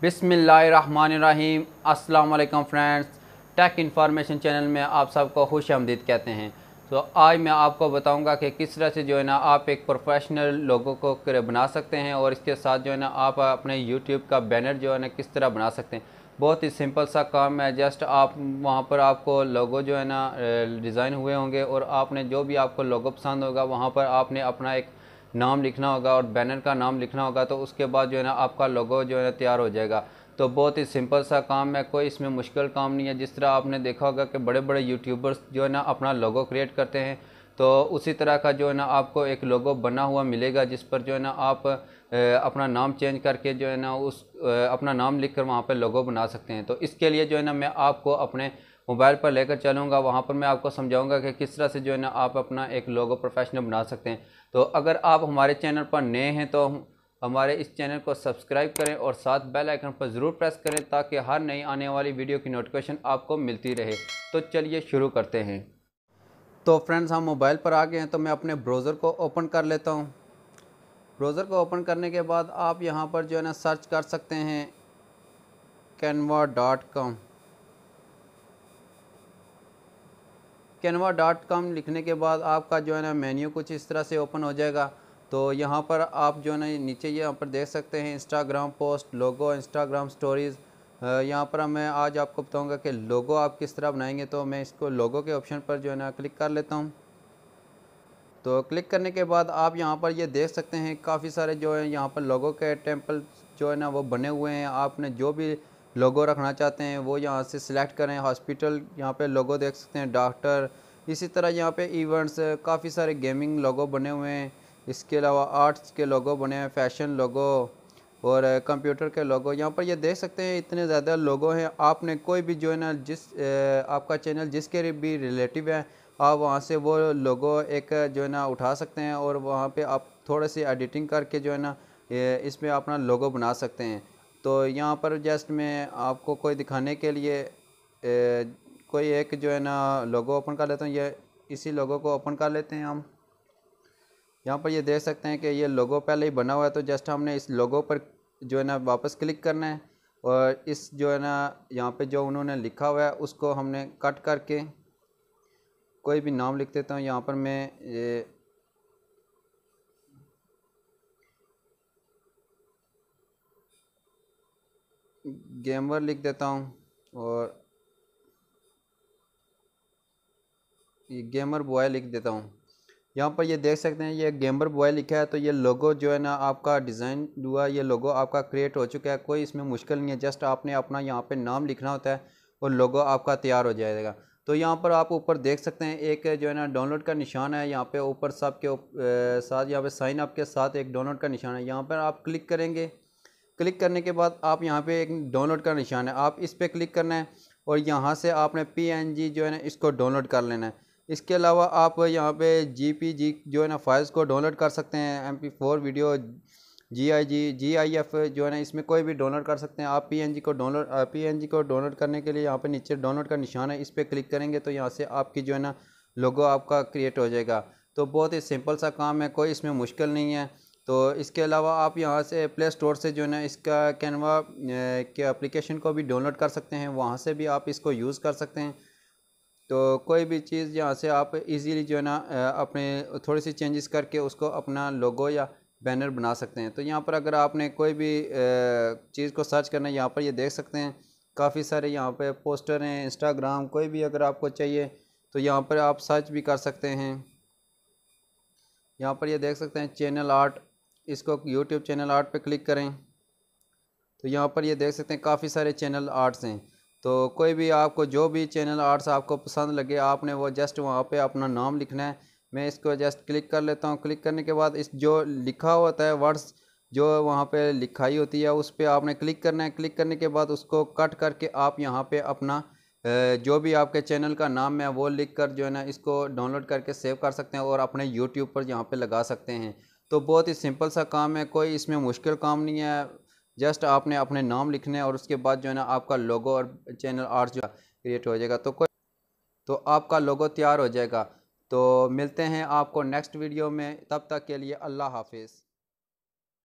बिसमीम अल्लाम friends take information channel में आप सबको खुश आमदीद कहते हैं तो आज मैं आपको बताऊंगा कि किस तरह से जो है ना आप एक प्रोफेशनल लोगों को बना सकते हैं और इसके साथ जो है ना आप अपने यूट्यूब का बैनर जो है ना किस तरह बना सकते हैं बहुत ही सिंपल सा काम है जस्ट आप वहाँ पर आपको लोगो जो है ना डिज़ाइन हुए होंगे और आपने जो भी आपको लोगो पसंद होगा वहाँ पर आपने अपना एक नाम लिखना होगा और बैनर का नाम लिखना होगा तो उसके बाद जो है ना आपका लोगो जो है ना तैयार हो जाएगा तो बहुत ही सिंपल सा काम है कोई इसमें मुश्किल काम नहीं है जिस तरह आपने देखा होगा कि बड़े बड़े यूट्यूबर्स जो है ना अपना लोगो क्रिएट करते हैं तो उसी तरह का जो है ना आपको एक लोगो बना हुआ मिलेगा जिस पर जो है ना आप अपना नाम चेंज करके जो है ना उस अपना नाम लिख कर वहाँ पर लोगो बना सकते हैं तो इसके लिए जो है ना मैं आपको अपने मोबाइल पर लेकर चलूँगा वहाँ पर मैं आपको समझाऊँगा कि किस तरह से जो है ना आप अपना एक लोगो प्रोफेशनल बना सकते हैं तो अगर आप हमारे चैनल पर नए हैं तो हमारे इस चैनल को सब्सक्राइब करें और साथ बेल आइकन पर ज़रूर प्रेस करें ताकि हर नई आने वाली वीडियो की नोटिफिकेशन आपको मिलती रहे तो चलिए शुरू करते हैं तो फ्रेंड्स हम मोबाइल पर आ गए हैं तो मैं अपने ब्राउज़र को ओपन कर लेता हूँ ब्राउज़र को ओपन करने के बाद आप यहाँ पर जो है ना सर्च कर सकते हैं Canva dot com Canva dot com लिखने के बाद आपका जो है ना मेन्यू कुछ इस तरह से ओपन हो जाएगा तो यहाँ पर आप जो है ना नीचे यहाँ पर देख सकते हैं Instagram post logo Instagram stories यहाँ पर मैं आज आपको बताऊँगा कि लोगो आप किस तरह बनाएंगे तो मैं इसको लोगो के ऑप्शन पर जो है ना क्लिक कर लेता हूँ तो क्लिक करने के बाद आप यहाँ पर ये यह देख सकते हैं काफ़ी सारे जो है यहाँ पर लोगों के टेम्पल जो है ना वो बने हुए हैं आपने जो भी लोगो रखना चाहते हैं वो यहाँ से सिलेक्ट करें हॉस्पिटल यहाँ पे लोगो देख सकते हैं डॉक्टर इसी तरह यहाँ पे इवेंट्स काफ़ी सारे गेमिंग लोगो बने हुए हैं इसके अलावा आर्ट्स के लोगो बने हैं फैशन लोगो और कंप्यूटर के लोगो यहाँ पर ये देख सकते हैं इतने ज़्यादा लोगो हैं आपने कोई भी जो है ना जिस आपका चैनल जिसके भी रिलेटिव है आप वहाँ से वो लोगो एक जो है ना उठा सकते हैं और वहाँ पर आप थोड़े सी एडिटिंग करके जो है ना इसमें अपना लोगो बना सकते हैं तो यहाँ पर जस्ट मैं आपको कोई दिखाने के लिए ए, कोई एक जो है ना लोगो ओपन कर लेता हूँ ये इसी लोगो को ओपन कर लेते हैं हम यहाँ पर ये देख सकते हैं कि ये लोगो पहले ही बना हुआ है तो जस्ट हमने इस लोगो पर जो है ना वापस क्लिक करना है और इस जो है ना यहाँ पे जो उन्होंने लिखा हुआ है उसको हमने कट करके कोई भी नाम लिख देता हूँ यहाँ पर मैं ये गेमर लिख देता हूँ और ये गेमर बॉय लिख देता हूँ यहाँ पर ये देख सकते हैं ये गेमर बॉय लिखा है तो ये लोगो जो है ना आपका डिज़ाइन हुआ ये लोगो आपका क्रिएट हो चुका है कोई इसमें मुश्किल नहीं है जस्ट आपने अपना यहाँ पे नाम लिखना होता है और लोगो आपका तैयार हो जाएगा तो यहाँ पर आप ऊपर देख सकते हैं एक जो है ना डाउनलोड का निशान है यहाँ पे ऊपर सब के साथ यहाँ पे साइन के साथ एक डाउनलोड का निशान है यहाँ पर आप क्लिक करेंगे क्लिक करने के बाद आप यहाँ पे एक डाउनलोड का निशान है आप इस पर क्लिक करना है और यहाँ से आपने पी जो है ना इसको डाउनलोड कर लेना है इसके अलावा आप यहाँ पे जी पी जी जो है ना फाइल्स को डाउनलोड कर सकते हैं M P four video G I G G I F जो है ना इसमें कोई भी डाउनलोड कर सकते हैं आप पी एन जी को डाउनलोड पी एन जी को डाउनलोड करने के लिए यहाँ पे नीचे डाउनलोड का निशान है इस पर क्लिक करेंगे तो यहाँ से आपकी जो है ना लोगो आपका क्रिएट हो जाएगा तो बहुत ही सिंपल सा काम है कोई इसमें मुश्किल नहीं है तो इसके अलावा आप यहाँ से प्ले स्टोर से जो है ना इसका कैनवा के अप्लीकेशन को भी डाउनलोड कर सकते हैं वहाँ से भी आप इसको यूज़ कर सकते हैं तो कोई भी चीज़ यहाँ से आप इजीली जो है ना अपने थोड़ी सी चेंजेस करके उसको अपना लोगो या बैनर बना सकते हैं तो यहाँ पर अगर आपने कोई भी चीज़ को सर्च करना है यहाँ पर ये देख सकते हैं काफ़ी सारे यहाँ पर पोस्टर हैं इंस्टाग्राम कोई भी अगर आपको चाहिए तो यहाँ पर आप सर्च भी कर सकते हैं यहाँ पर ये देख सकते हैं चैनल आर्ट इसको यूट्यूब चैनल आर्ट पर क्लिक करें तो यहाँ पर ये देख सकते हैं काफ़ी सारे चैनल आर्ट्स हैं तो कोई भी आपको जो भी चैनल आर्ट्स आपको पसंद लगे आपने वो जस्ट वहाँ पे अपना नाम लिखना है मैं इसको जस्ट क्लिक कर लेता हूँ क्लिक करने के बाद इस जो लिखा होता है वर्ड्स जो वहाँ पे लिखाई होती है उस पर आपने क्लिक करना है क्लिक करने के बाद उसको कट करके आप यहाँ पर अपना जो भी आपके चैनल का नाम है वो लिख कर जो है ना इसको डाउनलोड करके सेव कर सकते हैं और अपने यूट्यूब पर यहाँ पर लगा सकते हैं तो बहुत ही सिंपल सा काम है कोई इसमें मुश्किल काम नहीं है जस्ट आपने अपने नाम लिखने और उसके बाद जो है ना आपका लोगो और चैनल आर्ट जो क्रिएट हो जाएगा तो कोई तो आपका लोगो तैयार हो जाएगा तो मिलते हैं आपको नेक्स्ट वीडियो में तब तक के लिए अल्लाह हाफिज़